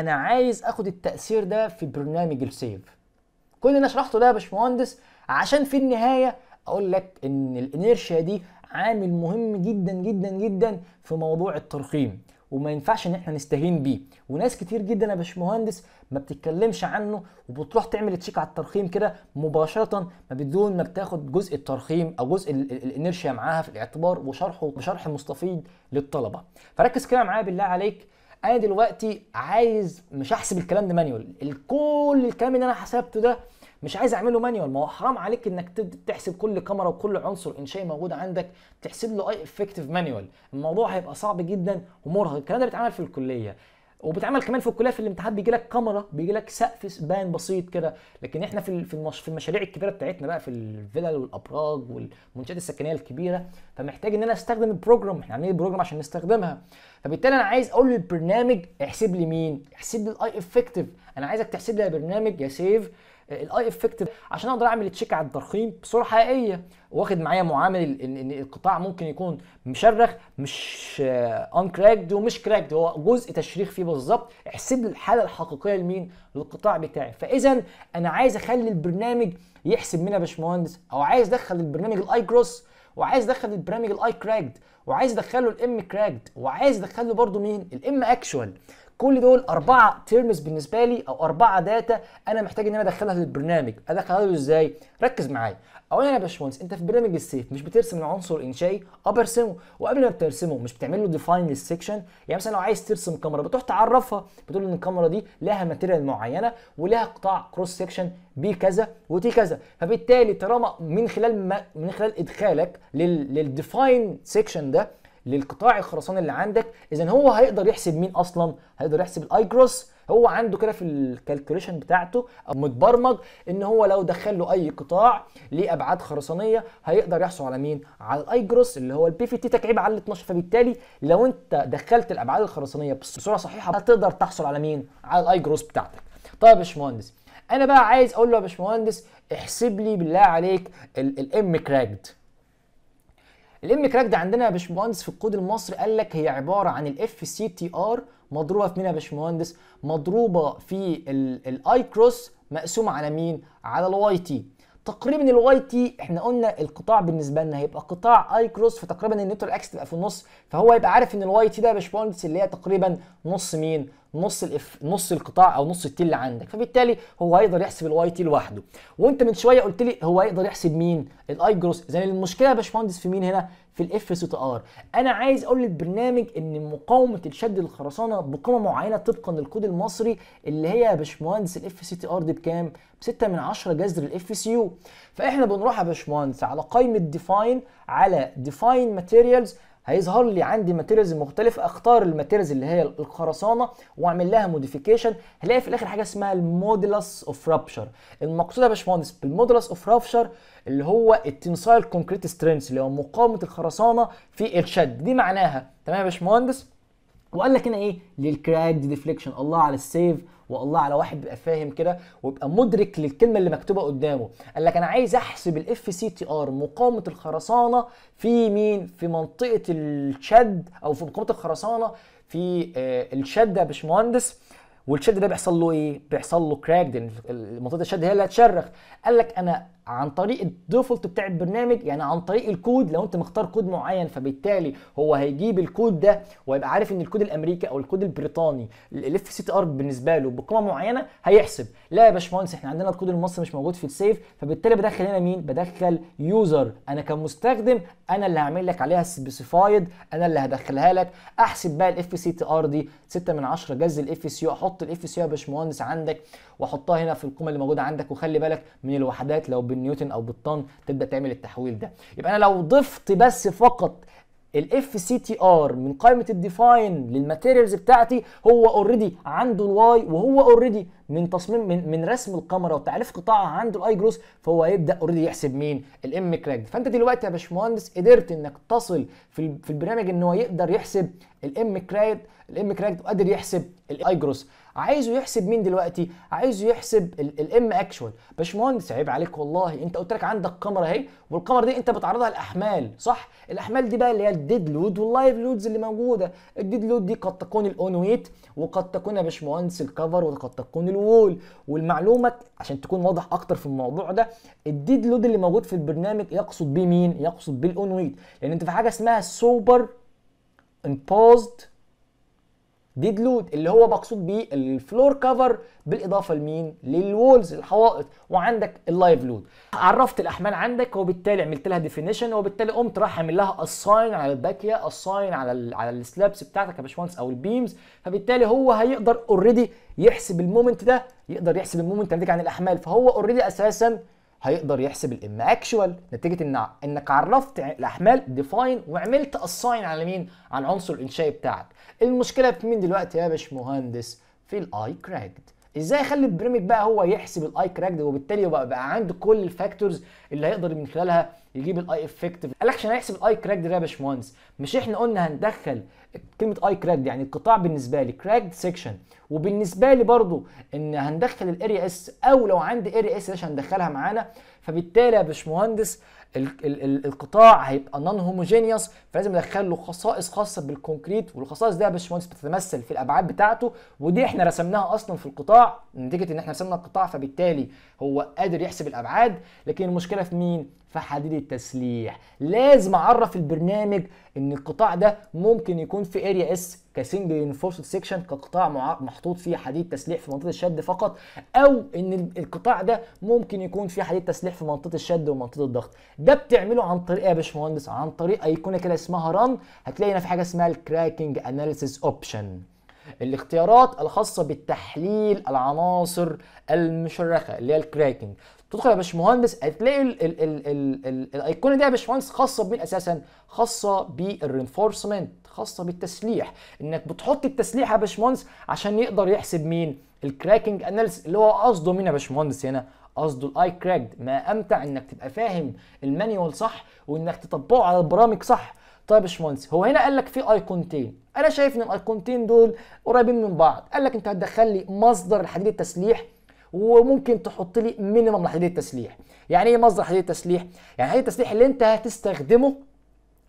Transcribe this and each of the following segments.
انا عايز اخد التاثير ده في برنامج السيف كل اللي انا شرحته ده يا باشمهندس عشان في النهايه اقول لك ان الانيرشيا دي عامل مهم جدا جدا جدا في موضوع الترقيم وما ينفعش ان احنا نستهين بيه وناس كتير جدا يا باشمهندس ما بتتكلمش عنه وبتروح تعمل تشيك على الترخيم كده مباشره ما بدون ما بتاخد جزء الترخيم او جزء الانيرشيا معاها في الاعتبار وشرحه بشرح مستفيض للطلبه فركز كده معايا بالله عليك انا دلوقتي عايز مش هحسب الكلام ده مانيوال كل الكلام اللي انا حسبته ده مش عايز اعمله مانيوال ما هو حرام عليك انك تحسب كل كاميرا وكل عنصر انشائي موجود عندك تحسب له اي افكتيف مانيوال الموضوع هيبقى صعب جدا ومرهق الكلام ده بيتعمل في الكليه وبتعمل كمان في الكليه في الامتحانات بيجي لك كاميرا بيجي لك سقف بان بسيط كده لكن احنا في في المشاريع الكبيره بتاعتنا بقى في الفلل والابراج والمنشات السكنيه الكبيره فمحتاج ان انا استخدم البروجرام احنا عاملين البروجرام عشان نستخدمها فبالتالي انا عايز اقول للبرنامج احسب لي مين احسب لي الاي افكتيف انا عايزك تحسب لي يا برنامج يا سيف آه، الاي افكت عشان اقدر اعمل تشيك على الترخيم بصوره حقيقيه واخد معايا معامل ان القطاع ممكن يكون مشرخ مش ان آه، كراكد ومش كراكد هو جزء تشريخ فيه بالظبط احسب لي الحاله الحقيقيه لمين للقطاع بتاعي فاذا انا عايز اخلي البرنامج يحسب منها باشمهندس او عايز ادخل البرنامج الاي كروس وعايز ادخل البرنامج الاي كراكد وعايز ادخله الام كراكد وعايز ادخله برده مين الام اكشوال كل دول اربعه تيرمز بالنسبه لي او اربعه داتا انا محتاج ان انا ادخلها للبرنامج ادخلها له ازاي ركز معايا اولا يا باشمهندس انت في برنامج السيف مش بترسم العنصر انشائي اه برسمه وقبل ما بترسمه مش بتعمل له ديفاين للسكشن يعني مثلا لو عايز ترسم كاميرا بتروح تعرفها بتقول ان الكاميرا دي لها ماتيريال معينه ولها قطاع كروس سكشن بي كذا وتي كذا فبالتالي طالما من خلال ما من خلال ادخالك للديفاين سيكشن ده للقطاع الخرساني اللي عندك اذا هو هيقدر يحسب مين اصلا هيقدر يحسب الاي جروس هو عنده كده في الكالكوليشن بتاعته متبرمج ان هو لو دخل له اي قطاع ليه ابعاد خرسانيه هيقدر يحصل على مين على الاي جروس اللي هو البي في تي تكعيب على ال 12 فبالتالي لو انت دخلت الابعاد الخرسانيه بصوره صحيحه هتقدر تحصل على مين على الاي جروس بتاعتك طيب يا باشمهندس انا بقى عايز اقول له يا باشمهندس احسب لي بالله عليك الام كراكت الام كراك ده عندنا يا باشمهندس في الكود المصري قال لك هي عباره عن الاف سي تي ار مضروبه في مين يا باشمهندس مضروبه في الاي كروس مقسومه على مين على الواي تي تقريبا الواي تي احنا قلنا القطاع بالنسبه لنا هيبقى قطاع اي كروس فتقريبا النيوترال اكس تبقى في النص فهو يبقى عارف ان الواي تي ده يا باشمهندس اللي هي تقريبا نص مين نص الإف... نص القطاع او نص التي اللي عندك فبالتالي هو هيقدر يحسب الواي تي لوحده وانت من شويه قلت لي هو هيقدر يحسب مين الاي جروس اذا المشكله يا باشمهندس في مين هنا في الاف سي تي ار انا عايز اقول للبرنامج ان مقاومه الشد للخرسانه بقيمه معينه طبقا للكود المصري اللي هي يا باشمهندس الاف سي تي ار دي بكام ب 6 من 10 جذر الاف سي يو فاحنا بنروح يا باشمهندس على قائمه ديفاين على ديفاين ماتيريالز هيظهر لي عندي ماتيريالز مختلفه اختار الماتيريالز اللي هي الخرسانه واعمل لها موديفيكيشن هلاقي في الاخر حاجه اسمها المودلس اوف رابشر المقصود يا باشمهندس بالمودلس اوف رابشر اللي هو التنسايل كونكريت سترينس اللي هو مقاومه الخرسانه في الشد دي معناها تمام يا باشمهندس وقال لك هنا ايه للكراك ديفليكشن الله على السيف والله على واحد بيبقى فاهم كده ويبقى مدرك للكلمه اللي مكتوبه قدامه قال لك انا عايز احسب الاف سي تي ار مقاومه الخرسانه في مين في منطقه الشد او في مقاومه الخرسانه في آه، الشد يا باشمهندس والشد ده بيحصل له ايه بيحصل له كراك دي منطقه الشد هي اللي هتشرخ قال لك انا عن طريق الديفولت بتاع البرنامج يعني عن طريق الكود لو انت مختار كود معين فبالتالي هو هيجيب الكود ده ويبقى عارف ان الكود الامريكي او الكود البريطاني الاف سي تي ار بالنسبه له بقيمه معينه هيحسب لا يا باشمهندس احنا عندنا الكود المصري مش موجود في السيف فبالتالي بدخل هنا مين بدخل يوزر انا كمستخدم انا اللي هعمل لك عليها سبيسيفايد انا اللي هدخلها لك احسب بقى الاف سي تي ار دي 6 من 10 جز الاف سي احط الاف سي يا باشمهندس عندك واحطها هنا في القيمه اللي موجوده عندك وخلي بالك من الوحدات لو بالنيوتن او بالطن تبدا تعمل التحويل ده يبقى انا لو ضفت بس فقط الاف سي تي ار من قائمه الديفاين للماتيريالز بتاعتي هو اوريدي عنده الواي وهو اوريدي من تصميم من, من رسم القمره وتعريف قطاعها عنده الاي جروس فهو هيبدا اوريدي يحسب مين الام كراك فانت دلوقتي يا باشمهندس قدرت انك تصل في في البرنامج ان هو يقدر يحسب الام كراك الام كراك وقادر يحسب الاي جروس عايزه يحسب مين دلوقتي عايزه يحسب الام اكشوال باشمهندس عيب عليك والله انت قلت لك عندك كاميرا اهي والقمر دي انت بتعرضها لاحمال صح الاحمال دي بقى اللي هي الديد لود واللايف لودز اللي موجوده الديد لود دي قد تكون الاون ويت وقد تكون يا باشمهندس الكفر وقد تكون الوول والمعلومه عشان تكون واضح اكتر في الموضوع ده الديد لود اللي موجود في البرنامج يقصد بيه مين يقصد بالاون ويت لان انت في حاجه اسمها سوبر امبوزد ديد لود اللي هو مقصود بيه الفلور كفر بالاضافه لمين للوولز الحوائط وعندك اللايف لود عرفت الاحمال عندك وبالتالي عملت لها ديفينيشن وبالتالي قمت راح عامل لها اساين على الباكيه اساين على الـ على السلابس بتاعتك يا باشمهندس او البيمز فبالتالي هو هيقدر اوريدي يحسب المومنت ده يقدر يحسب المومنت ناتج عن الاحمال فهو اوريدي اساسا هيقدر يحسب الام اكشوال نتيجه ان انك عرفت الاحمال ديفاين وعملت اساين على مين على العنصر الانشائي بتاعك المشكله في مين دلوقتي يا باشمهندس في الاي كراكد ازاي اخلي البرنامج بقى هو يحسب الاي كراكد وبالتالي يبقى بقى عنده كل الفاكتورز اللي هيقدر من خلالها يجيب الاي افكتيف قال لك عشان هيحسب الاي كراك ده يا باشمهندس مش احنا قلنا هندخل كلمه اي كراك يعني القطاع بالنسبه لي كراك سيكشن وبالنسبه لي برضو ان هندخل الاريا اس او لو عندي اريا اس هندخلها معانا فبالتالي يا باشمهندس ال ال ال القطاع هيبقى نون هوموجينيوس فلازم ادخل له خصائص خاصه بالكونكريت والخصائص دي يا باشمهندس بتتمثل في الابعاد بتاعته ودي احنا رسمناها اصلا في القطاع نتيجه ان احنا رسمنا القطاع فبالتالي هو قادر يحسب الابعاد لكن المشكله في مين؟ في حديد التسليح لازم اعرف البرنامج ان القطاع ده ممكن يكون في اريا اس كسنجل انفورسد سيكشن كقطاع محطوط فيه حديد تسليح في منطقه الشد فقط او ان القطاع ده ممكن يكون فيه حديد تسليح في منطقه الشد ومنطقه الضغط ده بتعمله عن طريق ايه يا باشمهندس عن طريق ايقونه كده اسمها ران هتلاقي هنا في حاجه اسمها الكراكنج اناليسيس اوبشن الاختيارات الخاصة بالتحليل العناصر المشرخة اللي هي الكراكنج تدخل يا باشمهندس هتلاقي الايقونه دي يا باشمهندس خاصه بمين اساسا؟ خاصه بالرينفورسمنت خاصه بالتسليح انك بتحط التسليح يا باشمهندس عشان يقدر يحسب مين؟ الكراكنج اناليس اللي هو قصده مين يا باشمهندس هنا؟ قصده الاي كراكد ما امتع انك تبقى فاهم المانيوال صح وانك تطبقه على البرامج صح طيب يا باشمهندس هو هنا قال لك في ايقونتين انا شايف ان الايقونتين دول قريبين من بعض قال لك انت هتدخل لي مصدر الحديد التسليح وممكن تحط لي مينيمم لحديد تسليح يعني ايه مصدر حديد التسليح يعني حديد التسليح اللي انت هتستخدمه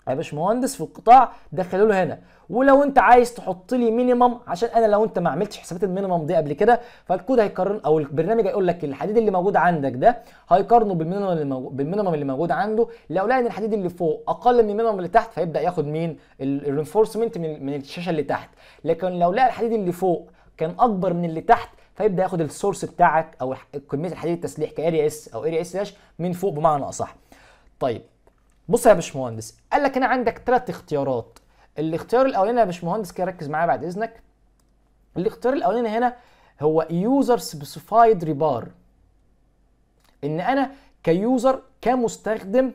يا باشمهندس في القطاع دخله له هنا ولو انت عايز تحط لي مينيمم عشان انا لو انت ما عملتش حسابات المينيمم دي قبل كده فالكود هيقارن او البرنامج هيقول لك الحديد اللي موجود عندك ده هيقارنه بالمينيمم اللي موجود بالمينيمم اللي موجود عنده لو لقى ان الحديد اللي فوق اقل من المينيمم اللي تحت فيبدا ياخد مين الرينفورسمنت من الشاشه اللي تحت لكن لو لقى الحديد اللي فوق كان اكبر من اللي تحت فيبدا ياخد السورس بتاعك او كميه الحديد التسليح كاري اس او اري اس داش من فوق بمعنى اصح طيب بص يا باشمهندس قال لك هنا عندك ثلاث اختيارات الاختيار الاولاني يا باشمهندس كده ركز معايا بعد اذنك الاختيار الاولاني هنا هو يوزر سبيسيفايد ريبار ان انا كيوزر كمستخدم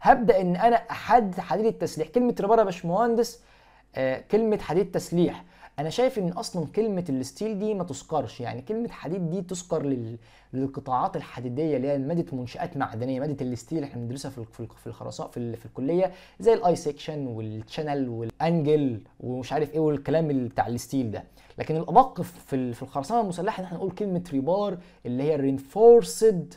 هبدا ان انا احدد حديد التسليح كلمه ريبار يا باشمهندس آه كلمه حديد تسليح انا شايف ان اصلا كلمه الستيل دي ما تذكرش يعني كلمه حديد دي تذكر لل... للقطاعات الحديديه اللي هي ماده منشات معدنيه ماده الستيل احنا بندرسها في في الخرساء في, ال... في الكليه زي الاي سيكشن والشانل والانجل ومش عارف ايه والكلام بتاع الستيل ده لكن الادق في ال... في الخرسانه المسلحه ان احنا نقول كلمه ريبار اللي هي رينفورسد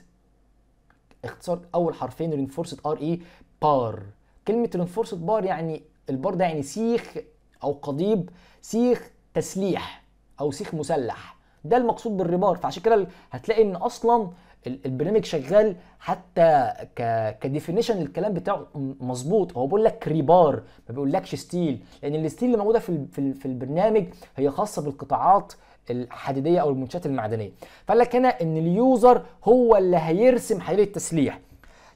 اختصار اول حرفين رينفورسد ار اي بار كلمه رينفورسد بار يعني البار ده يعني سيخ او قضيب سيخ تسليح او سيخ مسلح ده المقصود بالربار فعشان كده هتلاقي ان اصلا البرنامج شغال حتى ك كديفينيشن الكلام بتاعه مظبوط هو بيقول لك ريبار ما بيقولكش ستيل لان الستيل اللي موجوده في في البرنامج هي خاصه بالقطاعات الحديديه او المنشات المعدنيه فقال لك هنا ان اليوزر هو اللي هيرسم حليل التسليح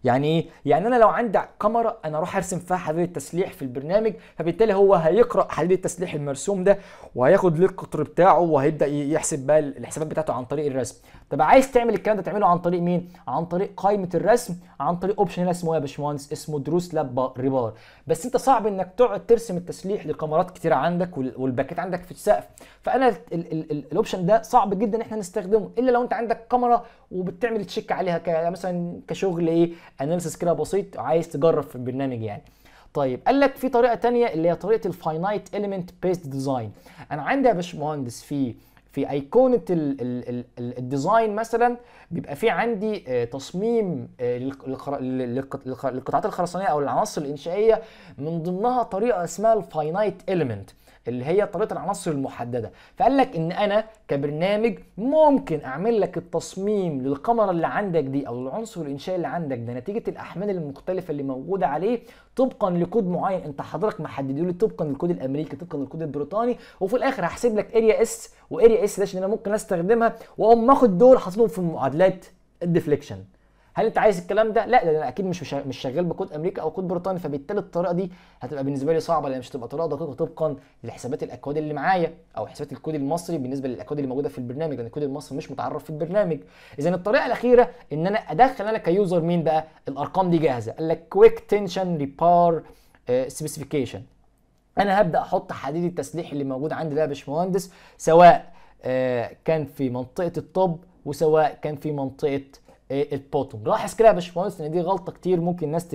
يعني ايه يعني انا لو عندي كاميرا انا اروح ارسم فيها حبيبه تسليح في البرنامج فبالتالي هو هيقرا حبيبه التسليح المرسوم ده وهياخد ليه القطر بتاعه وهيبدا يحسب بقى الحسابات بتاعته عن طريق الرسم طب عايز تعمل الكلام ده تعمله عن طريق مين عن طريق قائمه الرسم عن طريق اوبشن هنا اسمه يا باشمهندس اسمه دروس لاب ريبار بس انت صعب انك تقعد ترسم التسليح لكاميرات كتيره عندك والباكيت عندك في السقف فانا الاوبشن ده صعب جدا ان احنا نستخدمه الا لو انت عندك كاميرا وبتعمل تشيك عليها يعني مثلا كشغل ايه اناليسيس كده بسيط عايز تجرب في البرنامج يعني طيب قال لك في طريقه تانية اللي هي طريقه الفاينايت اليمنت بيست ديزاين انا عندي يا باشمهندس في في ايقونه الديزاين مثلا بيبقى في عندي آه، تصميم آه، للقطعات الخرسانيه او العناصر الانشائيه من ضمنها طريقه اسمها الفاينايت اليمنت اللي هي طريقه العناصر المحدده فقال لك ان انا كبرنامج ممكن اعمل لك التصميم للقمره اللي عندك دي او العنصر الانشائي اللي عندك ده نتيجه الاحمال المختلفه اللي موجوده عليه طبقا لكود معين انت حضرتك محدد لي طبقا للكود الامريكي طبقا للكود البريطاني وفي الاخر هحسب لك اريا اس واريا اس ده عشان انا ممكن استخدمها واقوم اخد دول حاططهم في معادلات الديفليكشن هل انت عايز الكلام ده لا ده انا اكيد مش مش شغال بكود امريكا او كود بريطاني فبالتالي الطريقه دي هتبقى بالنسبه لي صعبه لان مش هتبقى طريقه دقيقه طبقا لحسابات الاكواد اللي معايا او حسابات الكود المصري بالنسبه للاكواد اللي موجوده في البرنامج لان الكود المصري مش متعرف في البرنامج اذا الطريقه الاخيره ان انا ادخل انا كيوزر مين بقى الارقام دي جاهزه قال لك كويك تنشن ريبار سبيسيفيكيشن انا هبدا احط حديد التسليح اللي موجود عندي ده يا باشمهندس سواء آه، كان في منطقه الطب وسواء كان في منطقه إيه، البوتوم لاحظ كده يا باشمهندس ان دي غلطه كتير ممكن الناس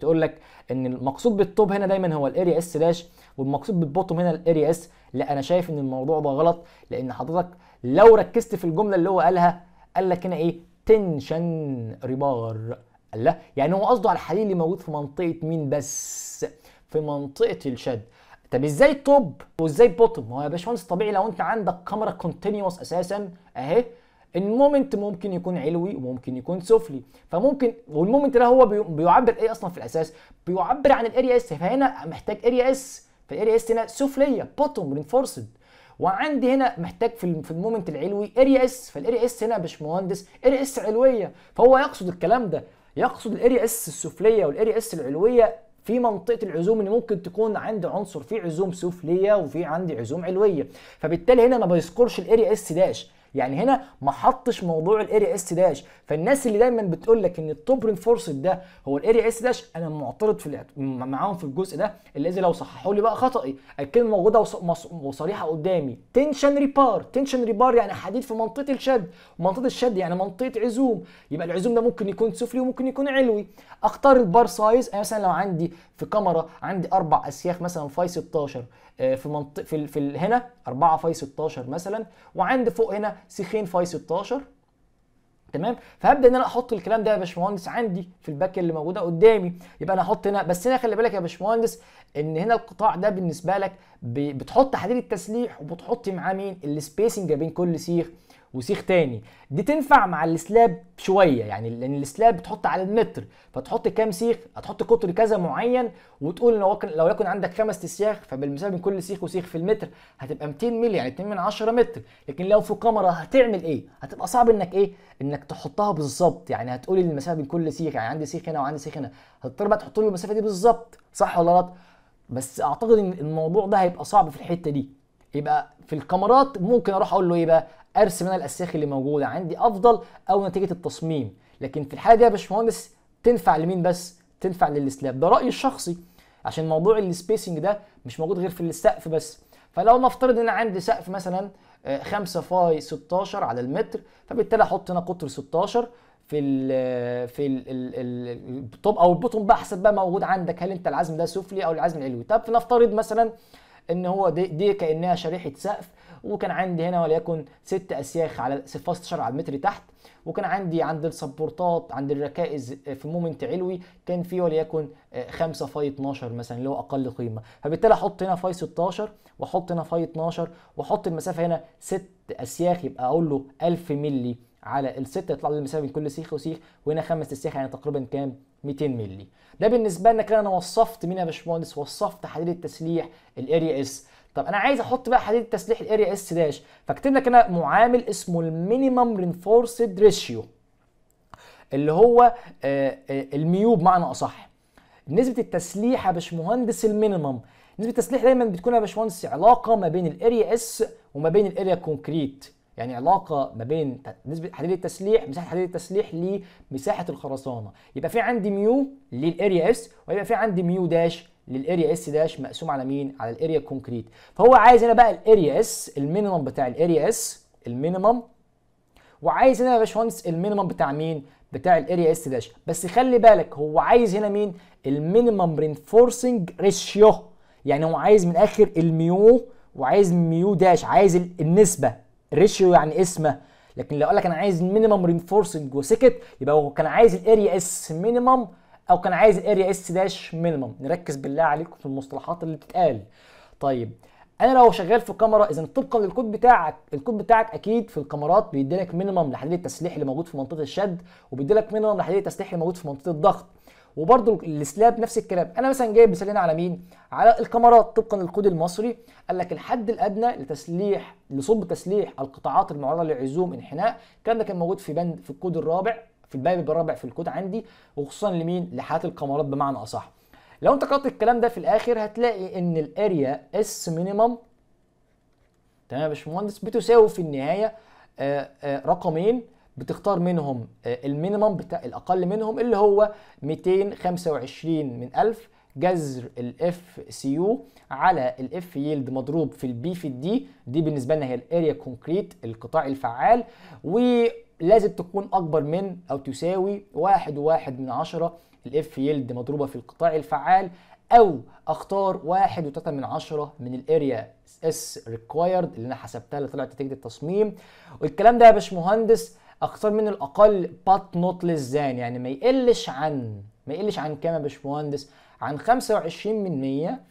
تقول لك ان المقصود بالتوب هنا دايما هو الاريا اس سلاش والمقصود بالبوتوم هنا الاريا اس لا انا شايف ان الموضوع ده غلط لان حضرتك لو ركزت في الجمله اللي هو قالها قال لك هنا ايه تنشن ريبار لا يعني هو قصده على الحديد اللي موجود في منطقه مين بس في منطقه الشد طب ازاي توب وازاي بوتوم هو يا باشمهندس طبيعي لو انت عندك كاميرا كونتينيوس اساسا اهي المومنت ممكن يكون علوي وممكن يكون سفلي فممكن والمومنت ده هو بيعبر ايه اصلا في الاساس بيعبر عن الاريا اس فهنا محتاج اريا اس فالاريا اس هنا سفليه بوتوم رينفورسد وعندي هنا محتاج في في المومنت العلوي اريا اس فالاريا اس هنا يا باشمهندس اريا اس علويه فهو يقصد الكلام ده يقصد الاريا اس السفليه والاريا اس العلويه في منطقه العزوم اللي ممكن تكون عندي عنصر في عزوم سفليه وفي عندي عزوم علويه فبالتالي هنا ما بيذكرش الاريا اس داش يعني هنا ما حطش موضوع الاري اس داش فالناس اللي دايما بتقول لك ان التوب فورس ده هو الاري اس داش انا معترض في معاهم في الجزء ده اللي لو صححوا لي بقى خطأي الكلمه موجوده وصريحه قدامي تنشن ريبار تنشن ريبار يعني حديد في منطقه الشد منطقه الشد يعني منطقه عزوم يبقى العزوم ده ممكن يكون سفلي وممكن يكون علوي اختار البار سايز انا مثلا لو عندي في كاميرا عندي اربع اسياخ مثلا فاي 16 آه، في منطق في, في هنا 4 فاي 16 مثلا وعندي فوق هنا سيخين فاي 16 تمام فهبدا ان انا احط الكلام ده يا باشمهندس عندي في الباك اللي موجوده قدامي يبقى انا احط هنا بس هنا خلي بالك يا باشمهندس ان هنا القطاع ده بالنسبه لك بتحط حديد التسليح وبتحط معاه مين السبيسنج بين كل سيخ وسيخ تاني دي تنفع مع السلاب شويه يعني لان السلاب بتحط على المتر فتحط كام سيخ هتحط قطر كذا معين وتقول لو لو يكن عندك خمس اسياخ فبالمساوي بين كل سيخ وسيخ في المتر هتبقى 200 مللي يعني 2 من 10 متر لكن لو في كاميرا هتعمل ايه هتبقى صعب انك ايه انك تحطها بالظبط يعني هتقول المسافه بين كل سيخ يعني عندي سيخ هنا وعندي سيخ هنا هتضطر بقى تحط له المسافه دي بالظبط صح ولا غلط بس اعتقد ان الموضوع ده هيبقى صعب في الحته دي يبقى في الكاميرات ممكن اروح اقول له ايه بقى ارسم انا الاسياخ اللي موجوده عندي افضل او نتيجه التصميم لكن في الحاله دي يا باشمهندس تنفع لمين بس تنفع للسلاب ده رايي الشخصي عشان موضوع السبيسنج ده مش موجود غير في السقف بس فلو نفترض ان عندي سقف مثلا 5 آه، فاي 16 على المتر فبالتالي احط هنا قطر 16 في ال آه، في التوب او البوتوم بقى حسب بقى موجود عندك هل انت العزم ده سفلي او العزم العلوي طب فنفترض مثلا ان هو دي, دي كانها شريحه سقف وكان عندي هنا وليكن ست اسياخ على 16 على المتر تحت وكان عندي عند السبورتات عند الركائز آه، في مومنت علوي كان في وليكن 5 آه، فاي 12 مثلا اللي هو اقل قيمه فبالتالي احط هنا فاي 16 واحط هنا فاي 12 واحط المسافه هنا ست اسياخ يبقى اقول له 1000 مللي على الست يطلع لي المسافه بين كل سيخ وسيخ وهنا خمس اسياخ يعني تقريبا كام 200 مللي ده بالنسبه لنا كده انا وصفت مين يا باشمهندس وصفت حديد التسليح الاريا اس طب انا عايز احط بقى حديد التسليح الاريا اس داش فاكتب لك هنا معامل اسمه المينيمم رينفورسد ريشيو اللي هو آه، آه، الميوب معنى اصح نسبه التسليح يا باشمهندس المينيمم نسبه التسليح دايما بتكون يا باشمهندس علاقه ما بين الاريا اس وما بين الاريا كونكريت يعني علاقه ما بين نسبه حديد التسليح مساحه حديد التسليح لمساحه الخرسانه يبقى في عندي ميو للاريا اس ويبقى في عندي ميو داش للاريا اس داش مقسوم على مين؟ على الاريا الكونكريت فهو عايز هنا بقى الاريا اس المينيمم بتاع الاريا اس المينيمم وعايز هنا يا باشمهندس المينيمم بتاع مين؟ بتاع الاريا اس داش بس خلي بالك هو عايز هنا مين؟ المينيمم رينفورسنج ريشيو يعني هو عايز من اخر الميو وعايز ميو داش عايز النسبه ريشيو يعني اسمه لكن لو قال لك انا عايز المينيمم رينفورسنج وسكت يبقى هو كان عايز الاريا اس مينيمم او كان عايز اريا اس داش مينيمم نركز بالله عليكم في المصطلحات اللي بتتقال طيب انا لو شغال في كاميرا اذا طبقا للكود بتاعك الكود بتاعك اكيد في الكاميرات بيدي لك مينيمم لحديد التسليح اللي موجود في منطقه الشد وبيدي لك مينيمم لحديد التسليح اللي موجود في منطقه الضغط وبرده السلاب نفس الكلام انا مثلا جايب مثال هنا على مين على الكاميرات طبقا للكود المصري قال لك الحد الادنى لتسليح لصب تسليح القطاعات المعرضه لعزوم انحناء كان ده كان موجود في بند في الكود الرابع في الباب الرابع في الكود عندي وخصوصا لمين لحالات القمرات بمعنى اصح لو انت قرأت الكلام ده في الاخر هتلاقي ان الاريا اس مينيمم تمام يا باشمهندس بتساوي في النهايه آه، آه، رقمين بتختار منهم آه، المينيمم بتاع الاقل منهم اللي هو 225 من 1000 جذر الاف سي يو على الاف يلد مضروب في البي في الدي دي بالنسبه لنا هي الاريا كونكريت القطاع الفعال و لازم تكون اكبر من او تساوي واحد وواحد من عشرة الاف يلد مضروبة في القطاع الفعال او اختار واحد وتلاتة من عشرة من الاريا اس ريكوايرد اللي انا حسبتها اللي طلعت نتيجة التصميم والكلام ده يا باشمهندس اختار من الاقل بات نوت للزان يعني ما يقلش عن ما يقلش عن كام يا باشمهندس عن 25%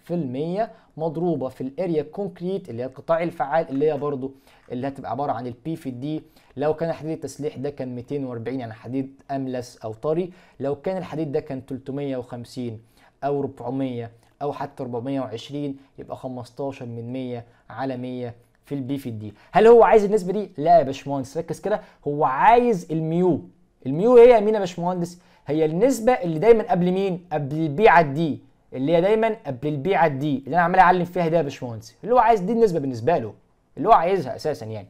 في المية مضروبه في الاريا الكونكريت اللي هي القطاع الفعال اللي هي برضو اللي هتبقى عباره عن البي في الدي لو كان حديد التسليح ده كان 240 يعني حديد املس او طري لو كان الحديد ده كان 350 او 400 او حتى 420 يبقى 15 من 100 على 100 في البي في الدي هل هو عايز النسبه دي لا يا باشمهندس ركز كده هو عايز الميو الميو هي مين يا باشمهندس هي النسبه اللي دايما قبل مين قبل البيعه دي اللي هي دايما قبل البيعه دي اللي انا عمال اعلم فيها ده يا باشمهندس اللي هو عايز دي النسبه بالنسبه له اللي هو عايزها اساسا يعني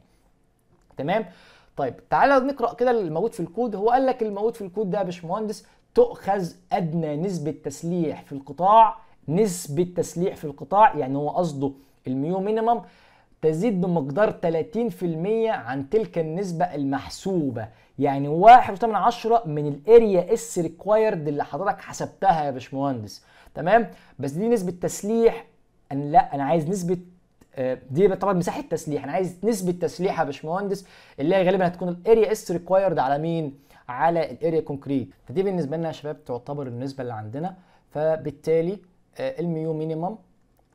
تمام طيب تعالى نقرا كده الموجود في الكود هو قال لك الموجود في الكود ده يا باشمهندس تؤخذ ادنى نسبه تسليح في القطاع نسبه تسليح في القطاع يعني هو قصده الميو مينيمم تزيد بمقدار 30% عن تلك النسبة المحسوبة يعني واحد عشرة من الاريا اس ريكوايرد اللي حضرتك حسبتها يا باشمهندس تمام بس دي نسبة تسليح أنا لا أنا عايز نسبة آه، دي طبعا مساحه تسليح انا عايز نسبه تسليح يا باشمهندس اللي هي غالبا هتكون الاريا اس ريكوايرد على مين على الاريا كونكريت فدي بالنسبه لنا يا شباب تعتبر النسبه اللي عندنا فبالتالي آه، الميو مينيمم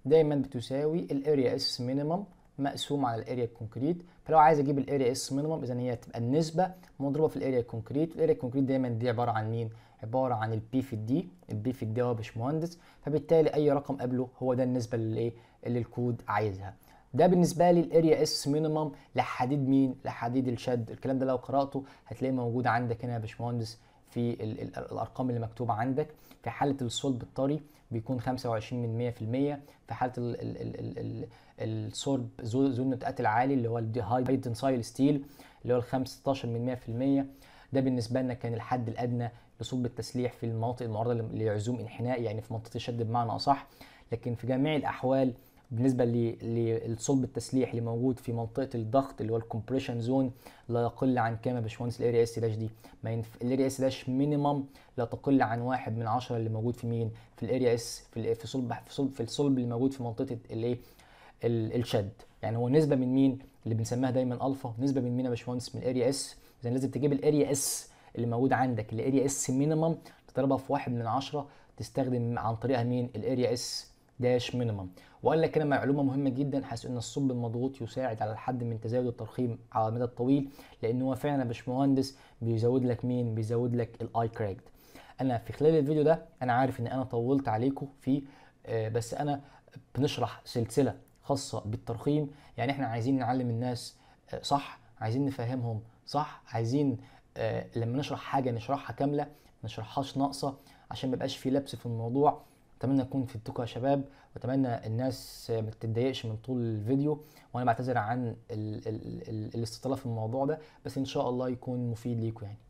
دايما بتساوي الاريا اس مينيمم مقسوم على الاريا الكونكريت فلو عايز اجيب الاريا اس مينيمم اذا هي تبقى النسبه مضروبه في الاريا الكونكريت الاريا الكونكريت دايما دي عباره عن مين عباره عن البي في الدي البي في الدي هو باشمهندس فبالتالي اي رقم قبله هو ده النسبه اللي ايه اللي الكود عايزها ده بالنسبه لي الاريا اس مينيمم لحديد مين لحديد الشد الكلام ده لو قراته هتلاقيه موجود عندك هنا يا باشمهندس في الارقام اللي مكتوبه عندك في حاله الصلب الطري بيكون 25 من 100% في حاله الصلب ذو النتقات العالي اللي هو الهاي دنسايل ستيل اللي هو ال 15 من 100% ده بالنسبه لنا كان الحد الادنى لصلب التسليح في المناطق المعرضه لعزوم انحناء يعني في منطقه الشد بمعنى اصح لكن في جميع الاحوال بالنسبه للصلب التسليح اللي موجود في منطقه الضغط اللي هو الكومبريشن زون لا يقل عن كام يا باشمهندس الاريا اس داش دي ما ينف... الاريا اس داش مينيمم لا تقل عن واحد من عشرة اللي موجود في مين في الاريا اس في في صلب في صلب في الصلب اللي موجود في منطقه الايه الشد يعني هو نسبه من مين اللي بنسميها دايما الفا نسبه من مين يا باشمهندس من الاريا اس اذا لازم تجيب الاريا اس اللي موجود عندك الاريا اس مينيمم تضربها في واحد من عشرة تستخدم عن طريقها مين الاريا اس داش مينيمم وقال لك هنا معلومه مهمه جدا حيث ان الصب المضغوط يساعد على الحد من تزايد الترخيم على المدى الطويل لان هو فعلا يا باشمهندس بيزود لك مين بيزود لك الاي كراكت انا في خلال الفيديو ده انا عارف ان انا طولت عليكم فيه آه بس انا بنشرح سلسله خاصه بالترخيم يعني احنا عايزين نعلم الناس آه، صح عايزين نفهمهم صح عايزين آه لما نشرح حاجه نشرحها كامله ما نشرحهاش ناقصه عشان ما يبقاش في لبس في الموضوع اتمنى اكون فدتكم يا شباب واتمنى الناس ما تتضايقش من طول الفيديو وانا بعتذر عن الاستطاله في الموضوع ده بس ان شاء الله يكون مفيد ليكم يعني